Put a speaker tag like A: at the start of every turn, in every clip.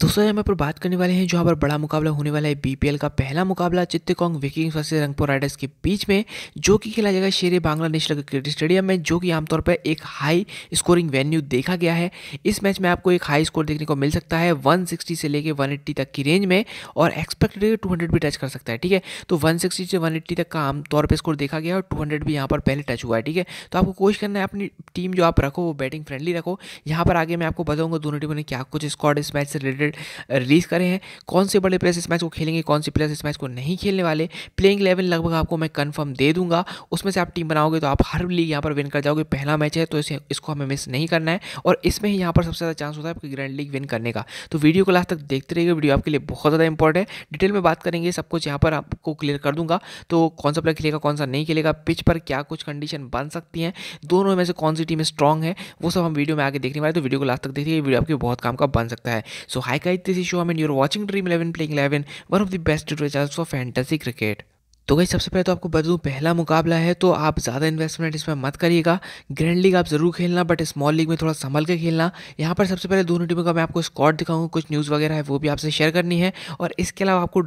A: दूसरा नंबर पर बात करने वाले हैं जहाँ पर बड़ा मुकाबला होने वाला है बीपीएल का पहला मुकाबला Chittagong Vikings versus Rangpur Riders के बीच में जो कि खेला जाएगा शेर बांग्लादेश क्रिकेट स्टेडियम में जो कि आमतौर पर एक हाई स्कोरिंग वेन्यू देखा गया है इस मैच में आपको एक हाई स्कोर देखने को मिल सकता है वन से लेकर वन तक की रेंज में और एक्सपेक्टेड टू हंड्रेड भी टच कर सकता है ठीक है तो वन से वन तक का आमतौर पर स्कोर देखा गया और टू भी यहाँ पर पहले टच हुआ है ठीक है तो आपको कोशिश करना है अपनी टीम जो आप रखो वो बैटिंग फ्रेंडली रखो यहाँ पर आगे मैं आपको बताऊँगा दोनों टीमों ने क्या कुछ स्कॉड इस मैच से रिलेटेड कैंडिडेट रिलीज़ करे हैं कौन से बड़े प्लेयर्स इस मैच को खेलेंगे कौन से प्लेयर्स इस मैच को नहीं खेलने वाले प्लेइंग इलेवन लगभग आपको मैं कन्फर्म दे दूंगा उसमें से आप टीम बनाओगे तो आप हर लीग यहाँ पर विन कर जाओगे पहला मैच है तो इसे इसको हमें मिस नहीं करना है और इसमें ही यहाँ पर सबसे ज़्यादा चांस होता है आपकी ग्रैंड लीग विन करने का तो वीडियो को लास्ट तक देखते रहिए वीडियो आपके लिए बहुत ज़्यादा इंपॉर्टेंट है डिटेल में बात करेंगे सब कुछ यहाँ पर आपको क्लियर कर दूंगा तो कौन सा प्लेयर खेलेगा कौन सा नहीं खेलेगा पिच पर क्या कुछ कंडीशन बन सकती हैं दोनों में से कौन सी टीम स्ट्रांग है वो सब हम वीडियो में आगे देखने वाले तो वीडियो को लास्ट तक देखिए वीडियो आपके बहुत काम का बन सकता है सो so, Hi guys, this is Shom and you're watching Dream11 Playing 11, one of the best tutorials for fantasy cricket. तो गई सबसे पहले तो आपको बता दूँ पहला मुकाबला है तो आप ज़्यादा इन्वेस्टमेंट इसमें मत करिएगा ग्रैंड लीग आप ज़रूर खेलना बट स्मॉल लीग में थोड़ा संभल के खेलना यहाँ पर सबसे पहले दोनों टीमों का मैं आपको स्कॉट दिखाऊंगा कुछ न्यूज़ वगैरह है वो भी आपसे शेयर करनी है और इसके अलावा आपको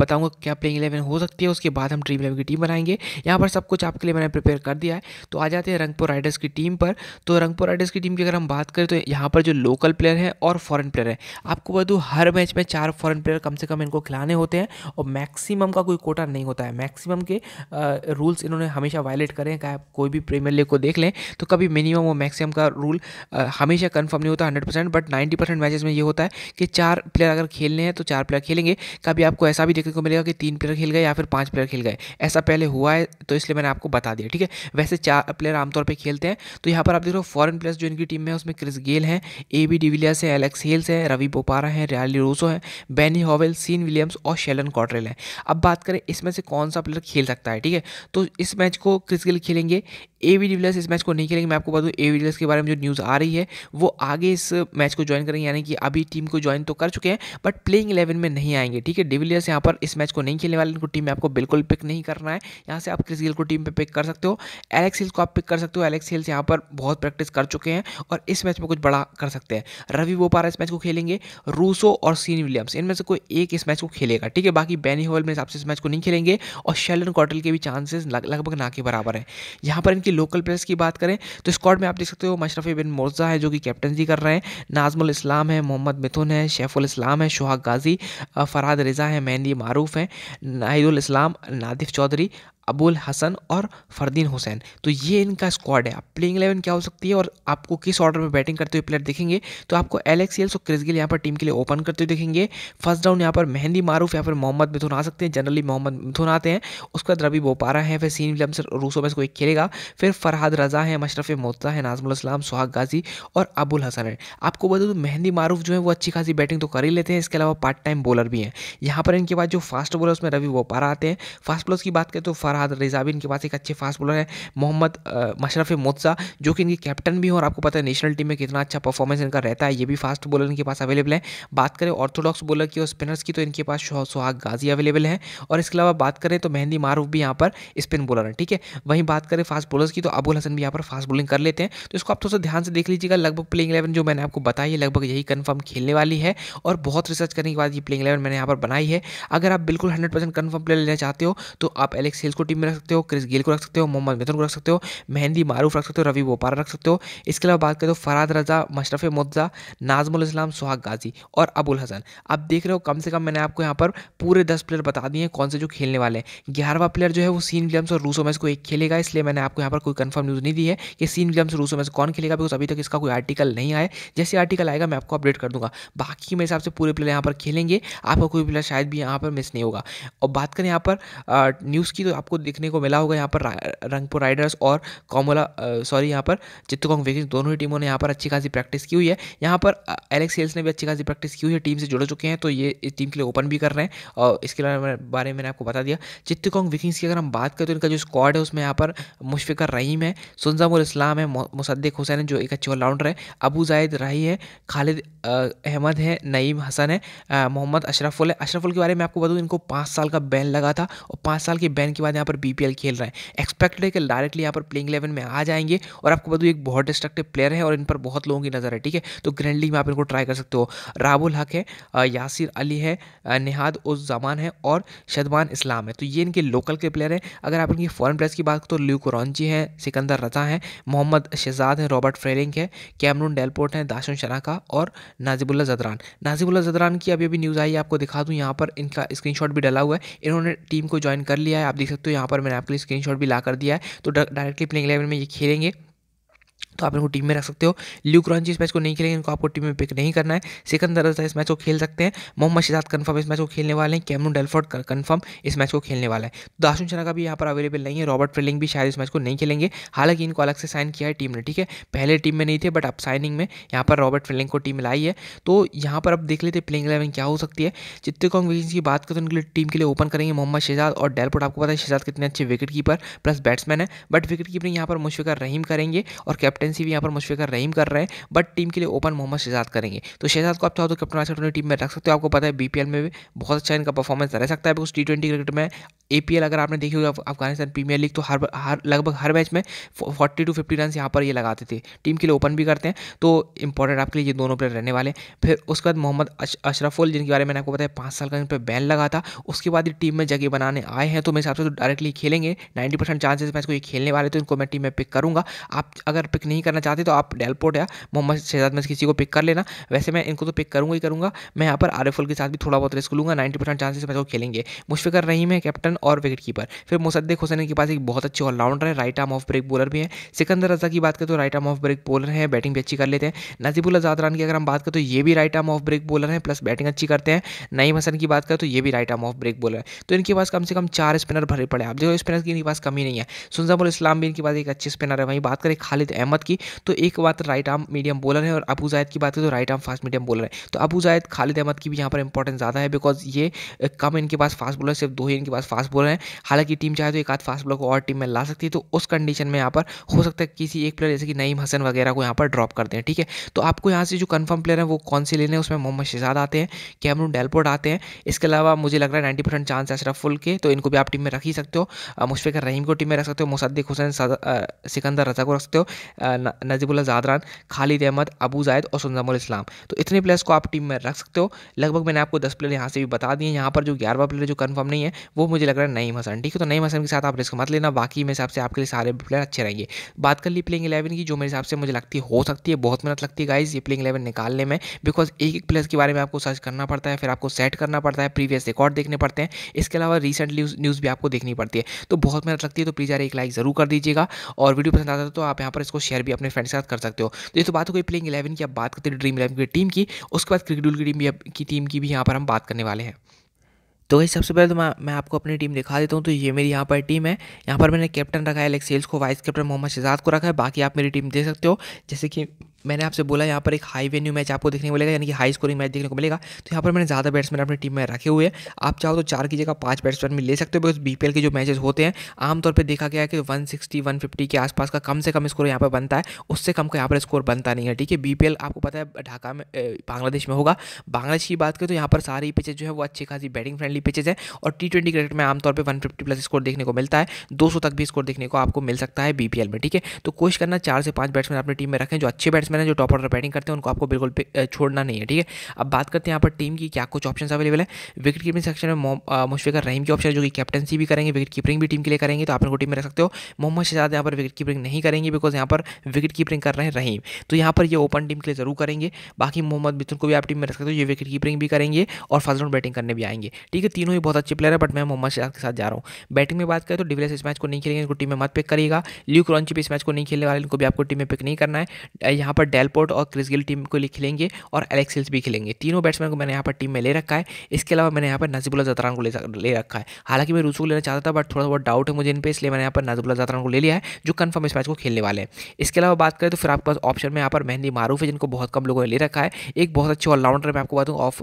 A: बताऊँगा क्या प्लेइंग इलेवन हो सकती है उसके बाद हम ड्रीम इलेवन की टीम बनाएंगे यहाँ पर सब कुछ आपके लिए मैंने प्रिपेयर कर दिया है तो आ जाते हैं रंगपुर राइडर्स की टीम पर तो रंगपुर राइडर्स की टीम की अगर हम बात करें तो यहाँ पर जो लोकल प्लेयर है और फॉरन प्लेयर है आपको बता दूँ हर मैच में चार फॉरन प्लेयर कम से कम इनको खिलाने होते हैं और मैक्सिमम का कोई कोटा नहीं होता है मैक्सिमम के रूल्स इन्होंने हमेशा वायलेट करें क्या आप कोई भी प्रीमियर लीग को देख लें तो कभी मिनिमम और मैक्सिमम का रूल हमेशा कन्फर्म नहीं होता hundred percent but ninety percent matches में ये होता है कि चार प्लेयर अगर खेलने हैं तो चार प्लेयर खेलेंगे कभी आपको ऐसा भी देखने को मिलेगा कि तीन प्लेयर खेल गए या फिर पाँच प्लेयर खेल गए ऐसा पहले हुआ है तो इसलिए मैंने आपको बता दिया ठीक है वैसे चार प्लेयर आमतौर पर खेलते हैं तो यहाँ पर आप देख रहे हो फॉरन प्लेयर्स जो इनकी टीम में है उसमें क्रिस गेल हैं ए बी डिविलियर्स हैं एलेक्स हेल्स हैं रवि बोपारा हैं रियाली रूसो हैं बैनी हॉवेल सीन विलियम्स और शेलन कॉटरेल हैं अब बात करें इसमें से कौन कौन सा प्लेयर खेल सकता है ठीक है तो इस मैच को क्रिस गिल खेलेंगे ए वी डिविलियर्स इस मैच को नहीं खेलेंगे मैं आपको बता दूँ ए वी डिविलियर्स के बारे में जो न्यूज़ आ रही है वो आगे इस मैच को ज्वाइन करेंगे यानी कि अभी टीम को ज्वाइन तो कर चुके हैं बट प्लेइंग इलेवन में नहीं आएंगे ठीक है डिविलियर्स यहाँ पर इस मैच को नहीं खेलने वाले इनको टीम में आपको बिल्कुल पिक नहीं करना है यहाँ से आप क्रिस गिल को टीम पर पिक कर सकते हो एलेक्स हिल्स को आप पिक कर सकते हो एलेक्स हिल्स यहाँ पर बहुत प्रैक्टिस कर चुके हैं और इस मैच में कुछ बड़ा कर सकते हैं रवि बोपारा इस मैच को खेलेंगे रूसो और सीन विलियम्स इनमें से कोई एक इस मैच को खेलेगा ठीक है बाकी बैनी होल में हिसाब से इस मैच को नहीं खेलेंगे और शेलन कॉटल के भी चांसेस लगभग ना के बराबर हैं यहाँ पर इनके की लोकल प्लेयर्स की बात करें तो स्कॉड में आप देख सकते हो मशरफी बिन मोर्जा है जो कि कैप्टनसी कर रहे हैं नाजमुल इस्लाम है मोहम्मद मिथुन है शेफुल इस्लाम है शुहाग गाजी फराद रज़ा है मेहंदी मारूफ है नाहिदुल इस्लाम नादिफ चौधरी अबुल हसन और फरदीन हुसैन तो ये इनका स्क्वाड है आप प्लेइंग एलेवन क्या हो सकती है और आपको किस ऑर्डर में बैटिंग करते हुए प्लेयर देखेंगे तो आपको एलेक्स एल्स और क्रिस गिल यहाँ पर टीम के लिए ओपन करते हुए देखेंगे फर्स्ट डाउन यहाँ पर मेहंदी मारूफ या फिर मोहम्मद मिथुन आ सकते हैं जनरली मोहम्मद मिथुन आते हैं उसके बाद रबी बोपारा है फिर सीन विलियम्स रूसो में से कोई खेलेगा फिर फरहाद रजा है मशरफ मोता है नाजमुल इस्लाम सुहाग गाजी और अबुल हसन है आपको बता दूँ मेहंदी मारूफ जो है वो अच्छी खासी बैटिंग तो कर ही लेते हैं इसके अलावा पार्ट टाइम बॉलर भी हैं यहाँ पर इनके बाद जो फास्ट बॉलर उसमें रवि बोपारा आते हैं फास्ट बॉलर की बात करें तो फरहाद फरहाद रजाबी इनके पास एक अच्छे फास्ट बॉलर है मोहम्मद मशरफ मोत्सा जो कि इनके कैप्टन भी हो और आपको पता है नेशनल टीम में कितना अच्छा परफॉर्मेंस इनका रहता है ये भी फास्ट बॉलर इनके पास अवेलेबल है बात करें ऑर्थोडॉक्स बॉलर की और स्पिनर्स की तो इनके पास सुहाग गाजी अवेलेबल है और इसके अलावा बात करें तो मेहंदी मारूफ भी यहाँ पर स्पिन बॉलर है ठीक है वहीं बात करें फास्ट बॉलर की तो अबुल हसन भी यहाँ पर फास्ट बॉलिंग कर लेते हैं तो इसको आप थोड़ा सा ध्यान से देख लीजिएगा लगभग प्लेइंग इलेवन जो मैंने आपको बताई है लगभग यही कन्फर्म खेलने वाली है और बहुत रिसर्च करने के बाद ये प्लेइंग इलेवन मैंने यहाँ पर बनाई है अगर आप बिल्कुल हंड्रेड परसेंट कन्फर्म प्लेयर लेना चाहते हो तो आप एलेक्स हिल्स को टीम में रख सकते हो क्रिस गेल को रख सकते हो मोहम्मद मिथुन को रख सकते हो मेहंदी मारूफ रख सकते हो रवि बोपारा रख सकते हो इसके अलावा बात करें तो फराद रजा मशरफ मोजा नाजमुल इस्लाम सुहाग गाजी और अबुल हसन आप देख रहे हो कम से कम मैंने आपको यहाँ पर पूरे दस प्लेयर बता दिए हैं कौन से जो खेलने वाले हैं ग्यारहवा प्लेयर जो है वो सीन विलियम्स और रूसो में को एक खेलेगा इसलिए मैंने आपको यहाँ पर कोई कंफर्म न्यूज़ नहीं दी है कि सीन विलियम्स रूसो में कौन खेलेगा बिकॉज अभी तक इसका कोई आर्टिकल नहीं आया जैसे आर्टिकल आएगा मैं आपको अपडेट कर दूंगा बाकी मेरे हिसाब से पूरे प्लेयर यहाँ पर खेलेंगे आपका कोई प्लेयर शायद भी यहाँ पर मिस नहीं होगा और बात करें यहाँ पर न्यूज़ की तो आप आपको देखने को मिला होगा यहाँ पर रंगपुर राइडर्स और कॉमोला सॉरी यहाँ पर चित्तगोंग विकिंग्स दोनों ही टीमों ने यहाँ पर अच्छी खासी प्रैक्टिस की हुई है यहाँ पर एलेक्स हेल्स ने भी अच्छी खासी प्रैक्टिस की हुई है टीम से जुड़ चुके हैं तो ये इस टीम के लिए ओपन भी कर रहे हैं और इसके बारे में मैंने आपको बता दिया चित्तगोंग विकिंग्स की अगर हम बात करें तो इनका जो स्क्वाड है उसमें यहाँ पर मुशफ़िकर रहीम है सुनजामुल इस्लाम है मुसद्दिक हुसैन है जो एक अच्छे ऑलराउंडर है अबू जायद रही है खालिद अहमद है नईम हसन है मोहम्मद अशरफुल है अशरफुल के बारे में आपको बता दूँ इनको पाँच साल का बैन लगा था और पाँच साल के बैन के बाद यहाँ पर बी खेल रहा है एक्सपेक्टेड है कि डायरेक्टली यहाँ पर प्लेइंग इलेवन में आ जाएंगे और आपको बता एक बहुत डिस्ट्रक्टिव प्लेयर है और इन पर बहुत लोगों की नज़र है ठीक है तो ग्रैंड लीग में आप इनको ट्राई कर सकते हो राबुल हक है यासिर अली है नेहाद उस जमान है और शदमान इस्लाम है तो ये इनके लोकल के प्लेयर हैं अगर आप इनकी फॉरन प्लेयर्स की बात करो तो ल्यू रॉन्ची है सिकंदर रजा है मोहम्मद शहजाद हैं रॉबर्ट फ्रेरिंग है कैमरून डेलपोर्ट हैं दाशन शनाखा और नाजिबुल्ला जदरान नाजिबुल्ला जदरान की अभी अभी न्यूज़ आई है आपको दिखा दूँ यहाँ पर इनका स्क्रीन भी डला हुआ है इन्होंने टीम को ज्वाइन कर लिया है आप देख सकते हो तो यहाँ पर मैंने आपके लिए स्क्रीनशॉट भी ला कर दिया है तो डायरेक्टली प्लेइंग इलेवन में ये खेलेंगे तो आप इनको टीम में रख सकते हो ल्यूक रॉन्ची इस मैच को नहीं खेलेंगे इनको आपको टीम में पिक नहीं करना है सिकंदर रजा इस मैच को खेल सकते हैं मोहम्मद शिजाद कन्फर्म इस मैच को खेलने वाले हैं कैमरून डेलफोर्ड कन्फर्म इस मैच को खेलने वाला है तो दाशुन का भी यहाँ पर अवेलेबल नहीं है रॉबर्ट फिलिंग भी शायद इस मैच को नहीं खेलेंगे हालांकि इनको अलग से साइन किया है टीम ने ठीक है पहले टीम में नहीं थे बट अब साइनिंग में यहाँ पर रॉबर्ट फिलिंग को टीम लाई है तो यहाँ पर अब देख लेते प्लेइंग इलेवन क्या हो सकती है जितने विजन की बात करें तो उनके टीम के लिए ओपन करेंगे मोहम्मद शिजाद और डेलफोर्ट आपको पता है शिजाद कितने अच्छे विकेट कीपर प्लस बैट्समैन है बट विकेट कीपरिंग यहाँ पर मुशफिका रहीम करेंगे और कैप्टन कैप्टनसी भी यहाँ पर मुशफिकर रहीम कर रहे हैं बट टीम के लिए ओपन मोहम्मद शहजाद करेंगे तो शहजाद को आप चाहो तो कैप्टन आज अपनी टीम में रख सकते हो आपको पता है बी में भी बहुत अच्छा इनका परफॉर्मेंस रह सकता है उस टी ट्वेंटी क्रिकेट में ए अगर आपने देखी होगी अफगानिस्तान प्रीमियर लीग तो हर हर लगभग हर मैच में फोर्टी टू फिफ्टी रन यहाँ पर ये लगाते थे टीम के लिए ओपन भी करते हैं तो इंपॉर्टेंट आपके लिए ये दोनों प्लेयर रहने वाले फिर उसके बाद मोहम्मद अशरफुल जिनके बारे में मैंने आपको बताया पाँच साल का इन पर बैन लगा था उसके बाद ये टीम में जगह बनाने आए हैं तो मेरे हिसाब से तो डायरेक्टली खेलेंगे नाइन्टी परसेंट चांसेस मैच को ये खेलने वाले तो इनको मैं टीम में पिक करूँगा आप अगर पिक नहीं करना चाहते तो आप डेलपोर्ट या मोहम्मद शहजाद में किसी को पिक कर लेना वैसे मैं इनको तो पिक करूंगा ही करूँगा मैं यहाँ पर आरिफुल के साथ भी थोड़ा बहुत रिस्क लूँगा नाइन्टी परसेंट चांसेस मैं को खेलेंगे मुशफिकर रहीम है कैप्टन और विकेट कीपर फिर मुसद्दिक हुसैन के पास एक बहुत अच्छे ऑलराउंडर है right arm off break bowler भी है सिकंदर रजा की बात करें तो right arm off break bowler है बैटिंग भी अच्छी कर लेते हैं नजीबुल आजाद रान की अगर हम बात करें तो ये भी right arm off break bowler है प्लस बैटिंग अच्छी करते हैं नईम हसन की बात करें तो ये भी right arm off break bowler है तो इनके पास कम से कम चार स्पिनर भरे पड़े आप देखो स्पिनर की इनके पास कमी नहीं है सुनजाम इस्लाम भी इनके पास एक अच्छे स्पिनर है वहीं बात करें खालिद अहमद बात की तो एक बात राइट आर्म मीडियम बॉलर है और अबू जायद की बात तो है तो right arm fast medium bowler है तो अबू जायद खालिद अहमद की भी यहाँ पर इंपॉर्टेंस ज़्यादा है बिकॉज ये कम इनके पास फास्ट बॉलर सिर्फ दो ही इनके पास फास्ट बॉलर हैं हालांकि टीम चाहे तो एक आध फास्ट बॉलर को और टीम में ला सकती है तो उस कंडीशन में यहाँ पर हो सकता है किसी एक प्लेयर जैसे कि नईम हसन वगैरह को यहाँ पर ड्रॉप करते हैं ठीक है तो आपको यहाँ से जो कन्फर्म प्लेयर है वो कौन से लेने उसमें मोहम्मद शहजाद आते हैं कैमरून डेलपोर्ट आते हैं इसके अलावा मुझे लग रहा है नाइन्टी परसेंट चांस है अशरफुल के तो इनको भी आप टीम में रख ही सकते हो मुशफ़िकर रहीम को टीम में रख सकते हो मुसद्दिक हुसैन सिकंदर रजा को रख सकते हो नजीबुल्ला जादरान खालिद अहमद अबू जायद और सुनजामुल इस्लाम तो इतने प्लेयर्स को आप टीम में रख सकते हो लगभग मैंने आपको दस प्लेयर यहाँ से भी बता दिए यहाँ पर जो ग्यारहवा प्लेयर जो कन्फर्म नहीं है वो मुझे लग रहा है नई हसन ठीक है तो नई हसन के साथ आप रिस्क मत लेना बाकी मेरे हिसाब से आपके लिए सारे प्लेयर अच्छे रहेंगे बात कर ली प्लेइंग इलेवन की जो मेरे हिसाब से मुझे लगती है हो सकती है बहुत मेहनत लगती है गाइज ये प्लेइंग इलेवन निकालने में बिकॉज एक एक प्लेयर के बारे में आपको सर्च करना पड़ता है फिर आपको सेट करना पड़ता है प्रीवियस रिकॉर्ड देखने पड़ते हैं इसके अलावा रिसेंटली न्यूज़ भी आपको देखनी पड़ती है तो बहुत मेहनत लगती है तो प्लीज़ यार एक लाइक ज़रूर कर दीजिएगा और वीडियो पसंद आता है तो आप यहाँ पर इसको शेयर शेयर भी अपने फ्रेंड्स के साथ कर सकते हो तो ये तो बात हो गई प्लेइंग इलेवन की आप बात करते हैं ड्रीम इलेवन की टीम की उसके बाद क्रिकेट की टीम की टीम की भी यहाँ पर हम बात करने वाले हैं तो वही सबसे पहले तो मैं मैं आपको अपनी टीम दिखा देता हूँ तो ये मेरी यहाँ पर टीम है यहाँ पर मैंने कैप्टन रखा है एलेक्स सेल्स को वाइस कैप्टन मोहम्मद शहजाद को रखा है बाकी आप मेरी टीम दे सकते हो जैसे कि मैंने आपसे बोला यहाँ पर एक हाई वेन्यू मैच आपको देखने को मिलेगा यानी कि हाई स्कोरिंग मैच देखने को मिलेगा तो यहाँ पर मैंने ज़्यादा बैट्समैन अपनी टीम में रखे हुए हैं आप चाहो तो चार की जगह पाँच बैट्समैन भी ले सकते हो बिकॉज बी के जो मैचेस होते हैं आमतौर पर देखा गया है कि वन सिक्सटी वन फिफ्टी के आसपास का कम से कम स्कोर यहाँ पर बनता है उससे कम का यहाँ पर स्कोर बनता नहीं है ठीक है बी आपको पता है ढाका में बांग्लादेश में होगा बांग्लादेश की बात करें तो यहाँ पर सारी पिचेज जो है वो अच्छी खासी बैटिंग फ्रेंडली पिचेज है और टी ट्वेंटी क्रिकेट में आमतौर पर वन फिफ्टी प्लस स्कोर देखने को मिलता है दो तक भी स्कोर देखने को आपको मिल सकता है बी में ठीक है तो कोशिश करना चार से पाँच बैट्समैन अपनी टीम में रखें जो अच्छे बैट्समैन बैट्समैन है जो टॉप ऑर्डर बैटिंग करते हैं उनको आपको बिल्कुल छोड़ना नहीं है ठीक है अब बात करते हैं यहाँ पर टीम की क्या कुछ ऑप्शन अवेलेबल है विकेट कीपिंग सेक्शन में मुशफिकर रहीम की ऑप्शन है जो कि कैप्टनसी भी करेंगे विकेट कीपिंग भी टीम के लिए करेंगे तो आप उनको टीम में रख सकते हो मोहम्मद शहजाद यहाँ पर विकेट कीपिंग नहीं करेंगे बिकॉज यहाँ पर विकेट कीपिंग कर रहे हैं रहीम तो यहाँ पर ये ओपन टीम के लिए जरूर करेंगे बाकी मोहम्मद मिथुन को भी आप टीम में रख सकते हो ये विकेट कीपिंग भी करेंगे और फर्स्ट राउंड बैटिंग करने भी आएंगे ठीक है तीनों ही बहुत अच्छे प्लेयर है बट मैं मोहम्मद शहजाद के साथ जा रहा हूँ बैटिंग में बात करें तो डिविलियर्स इस मैच को नहीं खेलेंगे इनको टीम में मत पिक करेगा ल्यू रॉन्ची भी इस मैच को नहीं खेलने वाले इनको भी आपको टीम में पिक नहीं करना है यहाँ पर पर डेलपोर्ट और गिल टीम को खेलेंगे और एलेक्सिल्स भी खेलेंगे तीनों बैट्समैन को मैंने यहाँ पर टीम में ले रखा है इसके अलावा मैंने यहाँ पर नजीबुल्ला जतरान को ले, ले रखा है हालांकि मैं रूसू को लेना चाहता था बट थोड़ा बहुत डाउट है मुझे इन पर इसलिए मैंने यहाँ पर नजीबुल्ला जतरान को ले लिया है जो कन्फर्म इस मैच को खेलने वाले हैं इसके अलावा बात करें तो फिर आपके पास ऑप्शन में यहाँ पर मेहंदी मारूफ है जिनको बहुत कम लोगों ने ले रखा है एक बहुत अच्छे ऑलराउंडर मैं आपको बताऊँ ऑफ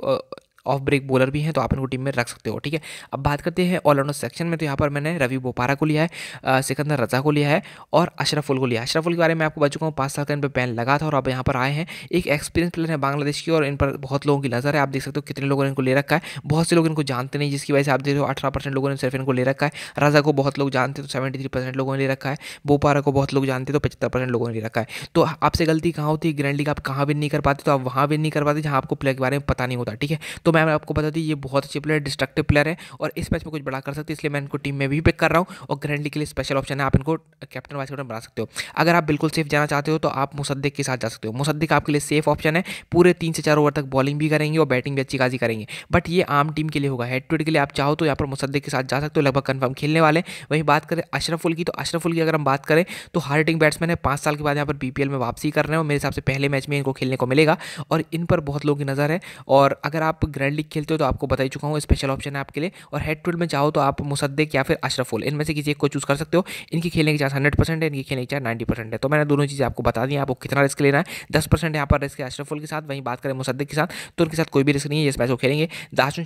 A: ऑफ ब्रेक बॉलर भी हैं तो आप इनको टीम में रख सकते हो ठीक है अब बात करते हैं ऑलराउंडर सेक्शन में तो यहाँ पर मैंने रवि बोपारा को लिया है सिकंदर रजा को लिया है और अशरफुल को लिया अशरफुल के बारे में आपको बच चुका हूँ पाँच साल का इन पर बैन लगा था और अब यहाँ पर आए हैं एक एक्सपीरियंस प्लेयर है बांग्लादेश की और इन पर बहुत लोगों की नज़र है आप देख सकते हो कितने लोगों ने इनको ले रखा है बहुत से लोग इनको जानते नहीं जिसकी वजह से आप देख रहे हो अठारह परसेंट लोगों ने सिर्फ इनको ले रखा है रजा को बहुत लोग जानते तो सेवेंटी थ्री परसेंट लोगों ने ले रखा है बोपारा को बहुत लोग जानते तो पचहत्तर परसेंट लोगों ने ले रखा है तो आपसे गलती कहाँ होती है ग्रैंड लीग आप कहाँ भी नहीं कर पाते तो आप वहाँ भी नहीं कर पाते जहाँ आपको प्लेयर के बारे में पता नहीं होता ठीक है तो मैं आपको बता दी ये बहुत अच्छी प्लेयर डिस्ट्रक्टिव प्लेयर है और इस मैच में कुछ बड़ा कर सकते हैं इसलिए मैं इनको टीम में भी पिक कर रहा हूँ और ग्रैंडली के लिए स्पेशल ऑप्शन है आप इनको कैप्टन वाइस कैप्टन बना सकते हो अगर आप बिल्कुल सेफ जाना चाहते हो तो आप मुसद्दिक के साथ जा सकते हो मुसद्दिक आपके लिए सेफ ऑप्शन है पूरे तीन से चार ओवर तक बॉलिंग भी करेंगे और बैटिंग भी अच्छी खासी करेंगे बट ये आम टीम के लिए होगा हेड टू के लिए आप चाहो तो यहाँ पर मुसद्दिक के साथ जा सकते हो लगभग कन्फर्म खेलने वाले वहीं बात करें अशरफुल की तो अशरफुल की अगर हम बात करें तो हार्डिंग बैट्समैन है पाँच साल के बाद यहाँ पर बीपीएल में वापसी कर रहे हैं और मेरे हिसाब से पहले मैच में इनको खेलने को मिलेगा और इन पर बहुत लोगों की नज़र है और अगर आप ग्रैंड रेड लीग खेलते हो तो आपको बता ही चुका हूँ स्पेशल ऑप्शन है आपके लिए और हेड टू हेड में चाहो तो आप मुसद्दिक या फिर अशरफुल इनमें से किसी एक को चूज़ कर सकते हो इनकी खेलने की चांस हंड्रेड परसेंट है इनकी खेलने की चांस नाइन्टी परसेंट है तो मैंने दोनों चीज़ें आपको बता दी आपको कितना रिस्क लेना है दस परसेंट यहाँ पर रिस्क है अशरफुल के साथ वहीं बात करें मुसद्दिक के साथ तो उनके साथ कोई भी रिस्क नहीं है इस मैच को खेलेंगे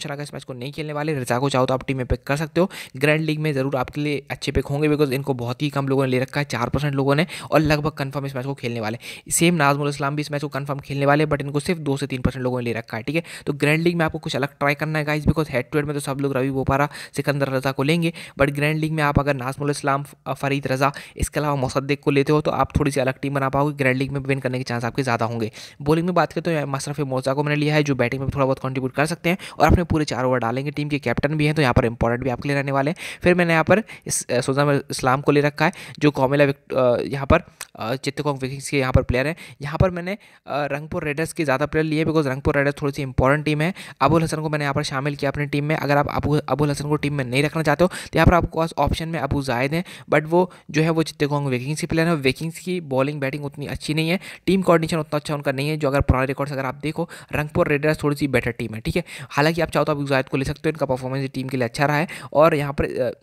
A: शराह का इस मैच को नहीं खेलने वाले रजा को चाहो तो आप टीम में पिक कर सकते हो ग्रैंड लीग में ज़रूर आपके लिए अच्छे पिक होंगे बिकॉज इनको बहुत ही कम लोगों ने ले रखा है चार परसेंट लोगों ने और लगभग कन्फर्म इस मैच को खेलने वाले सेम नाजमुल इस्लाम भी इस मैच को कन्फर्म खेलने वाले बट इनको सिर्फ दो से तीन परसेंट लोगों ने ले रखा है ठीक है तो ग्रैंड लीग में आपको कुछ अलग ट्राई करना है guys because head to head में तो सब लोग रवि बोपारा सिकंदर रजा को लेंगे बट ग्रैंड लीग में आप अगर नासमुल इस्लाम फरीद रजा इसके अलावा मोसद्देक को लेते हो तो आप थोड़ी सी अलग टीम बना पाओगे ग्रैंड लीग में विन करने के चांस आपके ज़्यादा होंगे बॉलिंग में बात करें तो मशरफ मोजा को मैंने लिया है जो बैटिंग में थोड़ा बहुत कॉन्ट्रीब्यूट कर सकते हैं और अपने पूरे चार ओवर डालेंगे टीम के कैप्टन भी हैं तो यहाँ पर इंपॉर्टेंट भी आपके लिए रहने वाले हैं फिर मैंने यहाँ पर सोजाम इस्लाम को ले रखा है जो कॉमेला यहाँ पर चित्तकोंग विकिंग्स के यहाँ पर प्लेयर हैं यहाँ पर मैंने रंगपुर रेडर्स के ज़्यादा प्लेयर लिए बिकॉज रंगपुर रेडर्स थोड़ी सी इंपॉर्टेंट टीम है अबुल हसन को मैंने यहाँ पर शामिल किया अपनी टीम में अगर आप अबू अबुल हसन को टीम में नहीं रखना चाहते हो तो यहाँ पर आपके पास ऑप्शन में अबू जायद हैं बट वो जो है वो चित्तेगोंग वेकिंग्स की प्लेयर है वेकिंग्स की बॉलिंग बैटिंग उतनी अच्छी नहीं है टीम कोऑर्डिनेशन उतना अच्छा उनका नहीं है जो अगर पुराने रिकॉर्ड्स अगर आप देखो रंगपुर रेडर्स थोड़ी सी बेटर टीम है ठीक है हालांकि आप चाहो तो अबू जायद को ले सकते हो इनका परफॉर्मेंस टीम के लिए अच्छा रहा है और यहाँ पर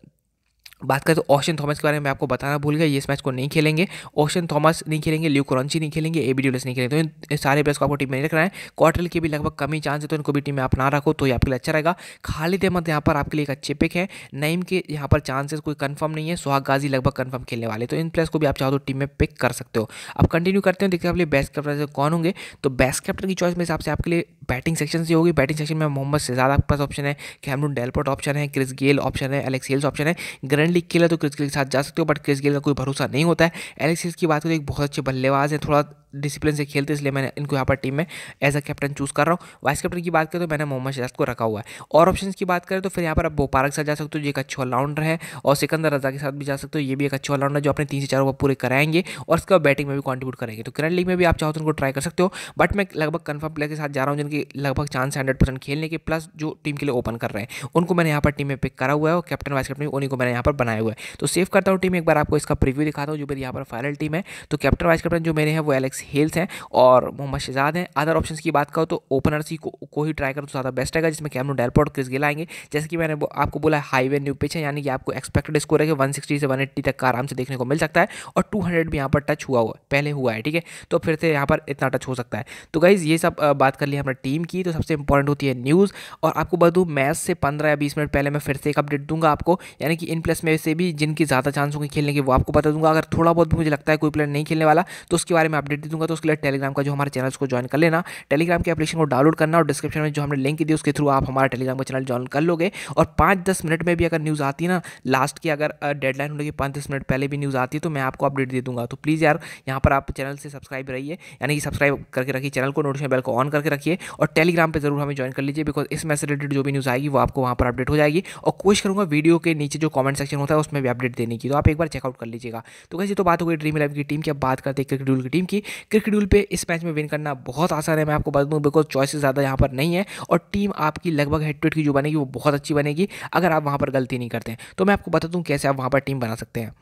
A: बात करें तो ऑशन थॉमस के बारे में आपको बताना भूल गया ये इस मैच को नहीं खेलेंगे ऑशन थॉमस नहीं खेलेंगे ल्यू क्रॉन्ची नहीं खेलेंगे ए बी ड्यूलस नहीं खेलेंगे तो इन सारे प्लेयर्स को आपको टीम में नहीं रखना है क्वार्टर के भी लगभग कम ही चांस है तो इनको भी टीम में आप ना रखो तो ये आपके लिए अच्छा रहेगा खालिद अहमद यहाँ पर आपके लिए एक अच्छे पिक है नईम के यहाँ पर चांसेस कोई कन्फर्म नहीं है सुहाग गाजी लगभग कन्फर्म खेलने वाले तो इन प्लेयर्स को भी आप चाहो तो टीम में पिक कर सकते हो अब कंटिन्यू करते हैं देखते हैं आपके लिए बेस्ट कैप्टन कौन होंगे तो बेस्ट कैप्टन की चॉइस में हिसाब से आपके लिए बैटिंग सेक्शन से होगी बैटिंग सेक्शन में मोहम्मद से आपके पास ऑप्शन है कैमरून डेलपोर्ट ऑप्शन है क्रिस गेल ऑप्शन है एलेक्स ऑप्शन है ग्रैंड करंट लीग तो क्रिस गेल के साथ जा सकते हो बट क्रिस गेल का कोई भरोसा नहीं होता है एलेक्सिस की बात करें एक बहुत अच्छे बल्लेबाज है थोड़ा डिसिप्लिन से खेलते इसलिए मैंने इनको यहाँ पर टीम में एज अ कैप्टन चूज़ कर रहा हूँ वाइस कैप्टन की बात करें तो मैंने मोहम्मद शहजाद को रखा हुआ है और ऑप्शन की बात करें तो फिर यहाँ पर आप बोपारक के साथ जा सकते हो जो एक अच्छा ऑलराउंडर है और सिकंदर रजा के साथ भी जा सकते हो ये भी एक अच्छा ऑलराउंडर जो अपने तीन से चार ओवर पूरे कराएंगे और उसके बैटिंग में भी कॉन्ट्रीब्यूट करेंगे तो करंट लीग में भी आप चाहो तो उनको ट्राई कर सकते हो बट मैं लगभग कन्फर्म प्लेयर के साथ जा रहा हूँ जिनकी लगभग चांस हंड्रेड परसेंट खेलने के प्लस जो टीम के लिए ओपन कर रहे हैं उनको मैंने यहाँ पर टीम में पिक करा हुआ है और कैप्टन वाइस कैप्टन उन्हीं को मैंने यहाँ पर बनाया हुआ है तो सेव करता हूँ टीम एक बार आपको इसका प्रीव्यू दिखाता हूँ जो मेरी यहाँ पर फाइनल टीम है तो कैप्टन वाइस कैप्टन जो मेरे हैं वो एलेक्स मैक्स हेल्स हैं और मोहम्मद शहजाद हैं अदर ऑप्शन की बात करो तो ओपनर्स ही को, को ही ट्राई करो तो ज़्यादा बेस्ट रहेगा जिसमें कैमरून डेलपोर्ट क्रिस गिल आएंगे जैसे कि मैंने आपको बोला हाईवे न्यू पिच है यानी कि आपको एक्सपेक्टेड स्कोर है कि वन से वन तक का आराम से देखने को मिल सकता है और टू भी यहाँ पर टच हुआ हुआ पहले हुआ है ठीक है तो फिर से यहाँ पर इतना टच हो सकता है तो गाइज़ ये सब बात कर लिया हमने टीम की तो सबसे इंपॉर्टेंट होती है न्यूज़ और आपको बता मैच से पंद्रह या बीस मिनट पहले मैं फिर से एक अपडेट दूंगा आपको यानी कि इन प्लस में से भी जिनकी ज़्यादा चांस होंगे खेलने के वो आपको बता दूंगा अगर थोड़ा बहुत भी मुझे लगता है कोई प्लेयर नहीं खेलने वाला तो उसके बारे में अपडेट दे दूंगा तो उसके लिए टेलीग्राम का जो हमारे चैनल को ज्वाइन कर लेना टेलीग्राम के एप्लीकेशन को डाउनलोड करना और डिस्क्रिप्शन में जो हमने लिंक दी उसके थ्रू आप हमारा टेलीग्राम का चैनल ज्वाइन कर लोगे और पाँच दस मिनट में भी अगर न्यूज़ आती है ना लास्ट की अगर डेडलाइन होने की पाँच दस मिनट पहले भी न्यूज़ आती है तो मैं आपको अपडेट दे दूंगा तो प्लीज़ यार यहाँ पर आप चैनल से सब्सक्राइब रहिए यानी कि सब्सक्राइब करके रखिए चैनल को नोटिफिकेशन बेल को ऑन करके रखिए और टेलीग्राम पर जरूर हमें ज्वाइन कर लीजिए बिकॉज इसमें से रिलेटेड जो भी न्यूज़ आएगी वो आपको वहाँ पर अपडेट हो जाएगी और कोशिश करूँगा वीडियो के नीचे जो कमेंट सेक्शन होता है उसमें भी अपडेट देने की तो आप एक बार चेकआउट कर लीजिएगा तो कैसे तो बात हो गई ड्रीम इलेवन की टीम की अब बात करते हैं क्रिकेट की टीम की क्रिकेट ड्यूल पे इस मैच में विन करना बहुत आसान है मैं आपको बता दूँ बिकॉज चॉइसेस ज़्यादा यहाँ पर नहीं है और टीम आपकी लगभग हेड टू की जो बनेगी वो बहुत अच्छी बनेगी अगर आप वहाँ पर गलती नहीं करते तो मैं आपको बता दूँ कैसे आप वहाँ पर टीम बना सकते हैं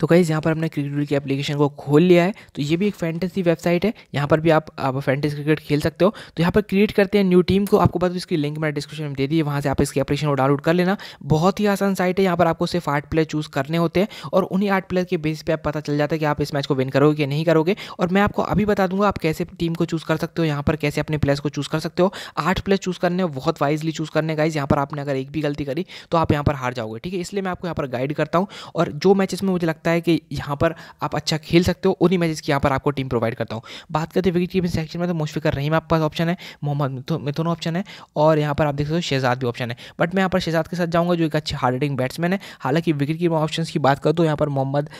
A: तो कहीं यहाँ पर हमने क्रिकेट की एप्लीकेशन को खोल लिया है तो ये भी एक फैंटेसी वेबसाइट है यहाँ पर भी आप आप फैंटेसी क्रिकेट खेल सकते हो तो यहाँ पर क्रिएट करते हैं न्यू टीम को आपको बता इसकी लिंक मैंने डिस्क्रिप्शन में दे दी है वहाँ से आप इसकी एप्लीकेशन को डाउनलोड कर लेना बहुत ही आसान साइट है यहाँ पर आपको सिर्फ आठ प्लेयर चूज़ करने होते हैं और उन्हीं आठ प्लेयर के बेस पर आप पता चल जाता है कि आप इस मैच को विन करोगे या नहीं करोगे और मैं आपको अभी बता दूंगा आप कैसे टीम को चूज़ कर सकते हो यहाँ पर कैसे अपने प्लेयर्स को चूज़ कर सकते हो आठ प्लेयर चूज़ करने बहुत वाइजली चूज़ करने गाइज यहाँ पर आपने अगर एक भी गलती करी तो आप यहाँ पर हार जाओगे ठीक है इसलिए मैं आपको यहाँ पर गाइड करता हूँ और जो मैचेस में मुझे लगता है लगता है कि यहाँ पर आप अच्छा खेल सकते हो उन्हीं मैचेस की यहाँ पर आपको टीम प्रोवाइड करता हूँ बात करते हैं विकेट कीपिंग सेक्शन में तो मुशफिकर रहीम आपके पास ऑप्शन है मोहम्मद मिथुन ऑप्शन है और यहाँ पर आप देख सकते हो शहजाद भी ऑप्शन है बट मैं यहाँ पर शहजाद के साथ जाऊँगा जो एक अच्छे हार्ड हिटिंग बैट्समैन है हालांकि विकेट कीपिंग ऑप्शन की बात करूँ तो यहाँ पर मोहम्मद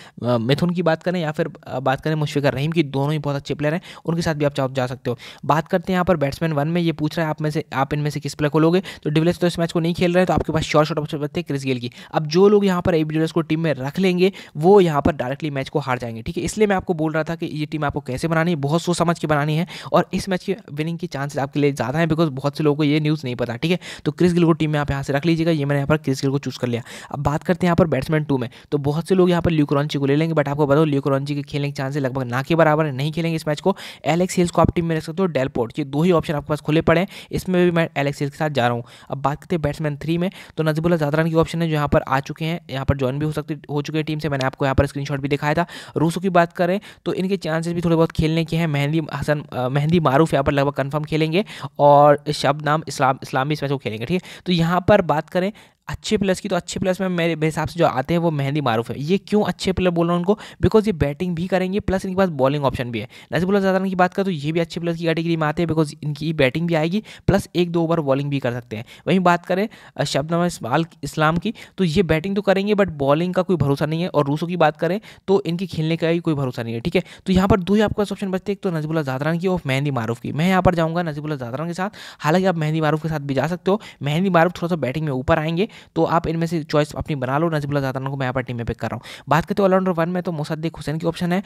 A: मिथुन की बात करें या फिर बात करें मुशफिकर रहीम की दोनों ही बहुत अच्छे प्लेयर हैं उनके साथ भी आप तो जा सकते हो बात करते हैं यहाँ पर बैट्समैन वन में ये पूछ रहा है आप में से आप इनमें से किस प्लेयर को लोगे तो डिविलियर्स तो इस मैच को नहीं खेल रहे तो आपके पास शॉर्ट शॉर्ट ऑप्शन बचते क्रिस गेल की अब जो लोग यहाँ पर ए डिविलियर्स को टीम में रख लेंगे वो यहाँ पर डायरेक्टली मैच को हार जाएंगे ठीक है इसलिए मैं आपको बोल रहा था कि ये टीम आपको कैसे बनानी है बहुत सोच समझ के बनानी है और इस मैच के विनिंग की चांसेस आपके लिए ज़्यादा हैं बिकॉज बहुत से लोगों को ये न्यूज़ नहीं पता ठीक है तो क्रिस गिल को टीम में आप यहाँ से रख लीजिएगा ये मैंने यहाँ पर क्रिस गिल को चूज़ कर लिया अब बात करते हैं यहाँ पर बैट्समैन टू में तो बहुत से लोग यहाँ पर ल्यूक्रॉन्ची को ले लेंगे बट आपको बताओ ल्यूक्रॉन्ची के खेलने के चांसेस लगभग ना के बराबर है नहीं खेलेंगे इस मैच को एलेक्स हिल्स को आप टीम में रख सकते हो डेलपोर्ट ये दो ही ऑप्शन आपके पास खुले पड़े इसमें भी मैं एलेक्स हिल्स के साथ जा रहा हूँ अब बात करते हैं बैट्समैन थ्री में तो नजीबुल्ला जादरान के ऑप्शन है जो यहाँ पर आ चुके हैं यहाँ पर ज्वाइन भी हो सकते हो चुके हैं टीम से मैंने आपको यहाँ पर स्क्रीनशॉट भी दिखाया था रूसो की बात करें तो इनके चांसेस भी थोड़े बहुत खेलने के हैं मेहंदी हसन मेहंदी मारूफ यहाँ पर लगभग कन्फर्म खेलेंगे और शबनाम इस्लाम इस्लामी इस मैच को खेलेंगे ठीक है तो यहाँ पर बात करें अच्छे प्लस की तो अच्छे प्लस में मेरे हिसाब से जो आते हैं वो मेहंदी मारूफ है ये क्यों अच्छे प्लेयर बोल रहा हूँ उनको बिकॉज ये बैटिंग भी करेंगे प्लस इनके पास बॉलिंग ऑप्शन भी है नजीबुल्ला ज़ादान की बात करें तो ये भी अच्छे प्लस की कैटेगरी में आते हैं बिकॉज इनकी बैटिंग भी आएगी प्लस एक दो ओवर बॉलिंग भी कर सकते हैं वहीं बात करें शबनम इसमाल इस्लाम की तो ये बैटिंग तो करेंगे बट बॉलिंग का कोई भरोसा नहीं है और रूसों की बात करें तो इनकी खेलने का भी कोई भरोसा नहीं है ठीक है तो यहाँ पर दो ही आपके पास ऑप्शन बचते हैं एक तो नजीबुल्ला जादरान की और मेहंदी मारूफ की मैं यहाँ पर जाऊँगा नजीबुल्ला जादरान के साथ हालांकि आप मेहंदी मारूफ के साथ भी जा सकते हो मेहंदी मारूफ थोड़ा सा बैटिंग में ऊपर आएंगे तो आप इनमें से चॉइस अपनी बना लो नजीबुल्ला जादाना को मैं यहाँ पर टीम में पिक कर रहा हूँ बात करते हो ऑलराउंडर वन में तो मुसद्दिक हुसैन की ऑप्शन है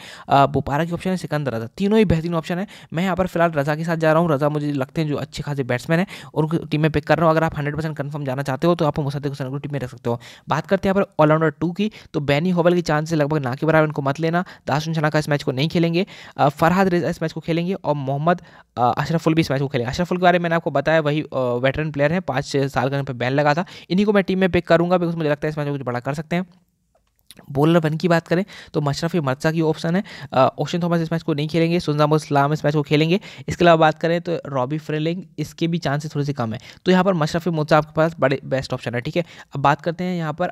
A: बोपारा की ऑप्शन है सिकंदर रजा तीनों ही बेहतरीन ऑप्शन है मैं यहाँ पर फिलहाल रजा के साथ जा रहा हूँ रजा मुझे लगते हैं जो अच्छे खासे बैट्समैन है उनको टीम में पिक कर रहा हूँ अगर आप हंड्रेड परसेंट कन्फर्म जाना चाहते हो तो आप मुसद्दिक हुसैन को टीम में रख सकते हो बात करते हैं यहाँ पर ऑलराउंडर टू की तो बैनी होवल के चांस लगभग ना के बराबर इनको मत लेना दासन का इस मैच को नहीं खेलेंगे फरहाद रिजा इस मैच को खेलेंगे और मोहम्मद अशरफुल भी इस मैच को खेलेंगे अशरफुल के बारे में मैंने आपको बताया वही वेटरन प्लेयर है पाँच साल का बैन लगा था इन्हीं को मैं मैं टीम में पिक करूंगा बिकॉज मुझे लगता है इसमें मैच कुछ बड़ा कर सकते हैं बॉलर वन की बात करें तो मशरफी मरसा की ऑप्शन है ओशन थॉमस इस मैच को नहीं खेलेंगे सुजाम इस्लाम इस मैच को खेलेंगे इसके अलावा बात करें तो रॉबी फ्रेलिंग इसके भी चांसेस थोड़े से कम है तो यहाँ पर मशरफ मुर्चा आपके पास बड़े बेस्ट ऑप्शन है ठीक है अब बात करते हैं यहाँ पर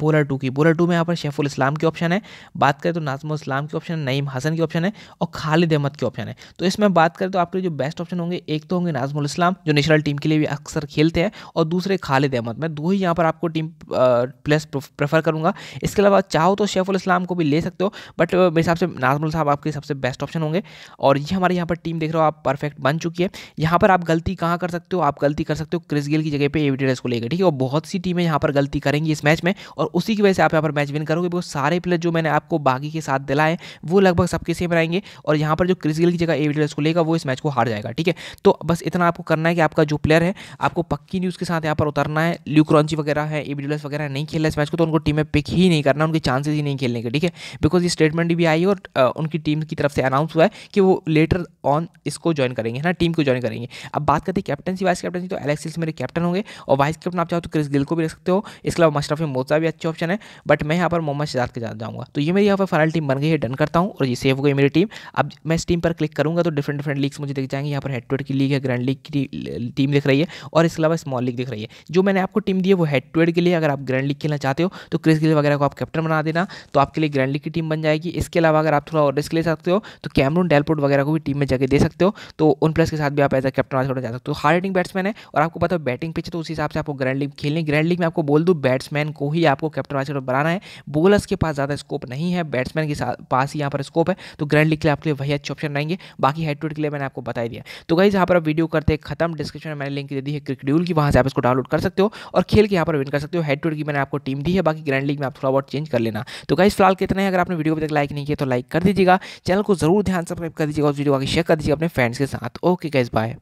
A: बोलर टू की बोलर टू में यहाँ पर शेफुल इस्लाम की ऑप्शन है बात करें तो नाजमो इस्लाम की ऑप्शन है नईम हसन की ऑप्शन है और खालिद अहमद की ऑप्शन है तो इसमें बात करें तो आपके लिए जो बेस्ट ऑप्शन होंगे एक तो होंगे नाजमुल इस्लाम जो नेशनल टीम के लिए भी अक्सर खेलते हैं और दूसरे खालिद अहमद मैं दो ही यहाँ पर आपको टीम प्लस प्रेफर करूँगा इसके अलावा चाहो तो शेफुल इस्लाम को भी ले सकते हो बट मेरे हिसाब से नाजमुल साहब आपके सबसे बेस्ट ऑप्शन होंगे और ये हमारे यहाँ पर टीम देख रहे हो आप परफेक्ट बन चुकी है यहाँ पर आप गलती कहाँ कर सकते हो आप गलती कर सकते हो क्रिस गिल की जगह पर एविडेस को लेकर ठीक है और बहुत सी टीमें यहाँ पर गलती करेंगी इस मैच में और उसी की वजह से आप यहाँ पर मैच विन करोगे बिकॉज सारे प्लेयर जो मैंने आपको बागी के साथ दिलाए वो लगभग सबके सेम रहेंगे और यहाँ पर जो क्रिस गिल की जगह एविडलेस को लेगा वो इस मैच को हार जाएगा ठीक है तो बस इतना आपको करना है कि आपका जो प्लेयर है आपको पक्की न्यूज़ के साथ यहाँ पर उतरना है ल्यूक्रॉन्ची वगैरह है एविडलेस वगैरह नहीं खेला इस मैच को तो उनको टीम में पिक ही नहीं करना उनके चांसेस ही नहीं खेलने के ठीक है बिकॉज ये स्टेटमेंट भी आई और उनकी टीम की तरफ से अनाउंस हुआ है कि वो लेटर ऑन इसको ज्वाइन करेंगे है ना टीम को ज्वाइन करेंगे अब बात करते हैं कैप्टनसी वाइस कैप्टनसी तो एलेक्सिस मेरे कैप्टन होंगे और वाइस कैप्टन आप चाहो तो क्रिस गिल को भी रख सकते हो इसके अलावा मशरफ मोसा भी अच्छे ऑप्शन है बट मैं यहाँ पर मोहम्मद शहजाद के साथ जाऊँगा तो ये मेरी यहाँ पर फाइनल टीम बन गई है डन करता हूँ और ये सेव गई मेरी टीम अब मैं इस टीम पर क्लिक करूँगा तो डिफरेंट डिफरेंट लीग्स मुझे दिख जाएंगे यहाँ पर हेड टू हेड की लीग है ग्रैंड लीग की टीम दिख रही है और इसके अलावा स्मॉल लीग दिख रही है जो मैंने आपको टीम दी है वो हेड टू हेड के लिए अगर आप ग्रैंड लीग खेलना चाहते हो तो क्रिस गिल वगैरह को आप कैप्टन बना देना तो आपके लिए ग्रैंड लीग की टीम बन जाएगी इसके अलावा अगर आप थोड़ा और रिस्क ले सकते हो तो कैमरून डेलपोर्ट वगैरह को भी टीम में जगह दे सकते हो तो उन प्लस के साथ भी आप एज अ कैप्टन जा सकते हो तो हार्ड हिटिंग बैट्समैन है और आपको पता है बैटिंग पिच तो उस हिसाब से आपको ग्रैंड लीग खेलनी ग्रैंड लीग में आपको बोल दूँ बैट्समैन को ही आप आपको कैप्टन बनाना है बोलर्स के पास ज़्यादा स्कोप नहीं है बैट्समैन के पास ही यहाँ पर स्कोप है तो ग्रैंड लीग के लिए आपके लिए वही अच्छे ऑप्शन रहेंगे बाकी हेड टू हेड के लिए मैंने आपको बता दिया तो गाइज यहाँ पर आप वीडियो करते खत्म डिस्क्रिप्शन में मैंने लिंक दे दी है ड्यूल की वहाँ से आप इसको डाउनलोड कर सकते हो और खेल के यहाँ पर विन कर सकते हो हेड टू हेड की मैंने आपको टीम दी है बाकी ग्रैंड लीग में आप थोड़ा बहुत चेंज कर लेना तो गाइज फिलहाल कितना है अगर आपने वीडियो अभी तक लाइक नहीं किया तो लाइक कर दीजिएगा चैनल को जरूर ध्यान सब्सक्राइब कर दीजिएगा और वीडियो आगे शेयर कर दीजिएगा अपने फ्रेंड्स के साथ ओके गाइज बाय